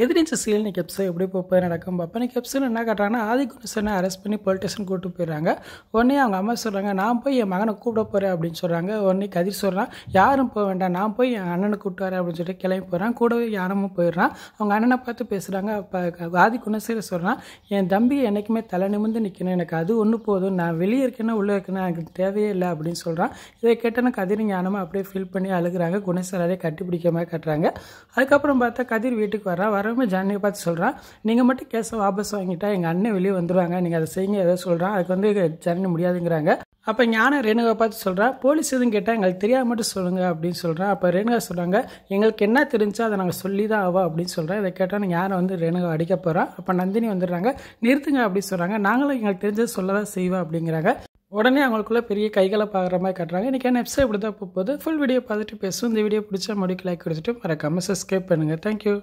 எதிரிச்சு சீலினி கெப்ஸை எப்படி போய் நடக்கும் பார்ப்பேன் கெப்ஸில் என்ன காட்டுறாங்கன்னா ஆதி குணசனை அரெஸ்ட் பண்ணி பொலிட்டேஷன் கூப்பிட்டு போயிடுறாங்க உடனே அவங்க அம்மா சொல்கிறாங்க நான் போய் என் மகனை கூப்பிட போகிறேன் அப்படின்னு சொல்கிறாங்க உடனே கதிர் சொல்கிறான் யாரும் போக வேண்டாம் நான் போய் என் அண்ணனை கூப்பிட்டு வரேன் அப்படின்னு சொல்லிட்டு கிளம்பி போகிறான் கூடவே யானமும் போயிடுறான் அவங்க அண்ணனை பார்த்து பேசுகிறாங்க அப்போ ஆதி குணசீல சொல்கிறான் என் தம்பி என்றைக்குமே தலை நிமிந்து நிற்கணும் எனக்கு அது ஒன்று போதும் நான் வெளியே இருக்கேன்னா உள்ளே இருக்கேன்னா எனக்கு தேவையே இல்லை அப்படின்னு சொல்கிறான் இதை கேட்டேன்னா கதிர் ஞானமாக அப்படியே ஃபீல் பண்ணி அழுகிறாங்க குணசீலரே கட்டிப்பிடிக்காமல் கட்டுறாங்க அதுக்கப்புறம் பார்த்தா கதிர் வீட்டுக்கு வரான் எல்லாருமே ஜானியை பார்த்து சொல்கிறான் நீங்கள் மட்டும் கேஸை வாபஸ் வாங்கிட்டா எங்கள் அண்ணன் வெளியே வந்துடுவாங்க நீங்கள் அதை செய்யுங்க ஏதோ சொல்கிறான் அதுக்கு வந்து ஜானி முடியாதுங்கிறாங்க அப்போ ஞானம் ரேணுகா பார்த்து சொல்கிறேன் போலீஸ் எதுவும் கேட்டால் எங்களுக்கு தெரியாம மட்டும் சொல்லுங்கள் அப்படின்னு சொல்கிறான் அப்போ ரேணுகா சொல்கிறாங்க எங்களுக்கு என்ன தெரிஞ்சோ அதை நாங்கள் சொல்லி தான் ஆவா அப்படின்னு சொல்கிறேன் இதை கேட்டோன்னு ஞானம் வந்து ரேணுகா அடிக்க போகிறான் அப்போ நந்தினி வந்துடுறாங்க நிறுத்துங்க அப்படின்னு சொல்கிறாங்க நாங்களும் எங்களுக்கு தெரிஞ்சது சொல்ல தான் செய்வோம் அப்படிங்கிறாங்க உடனே அவங்களுக்குள்ளே பெரிய கைகளை பார்க்குற மாதிரி கட்டுறாங்க இன்றைக்கி என்ன எபிசோட் இப்படி தான் போகுது ஃபுல் வீடியோ பார்த்துட்டு பேசும் இந்த வீடியோ பிடிச்சா முடிக்க லைக் கொடுத்துட்டு மறக்காமல் சப்ஸ்கிரைப் பண்ணுங்கள் தேங்க்யூ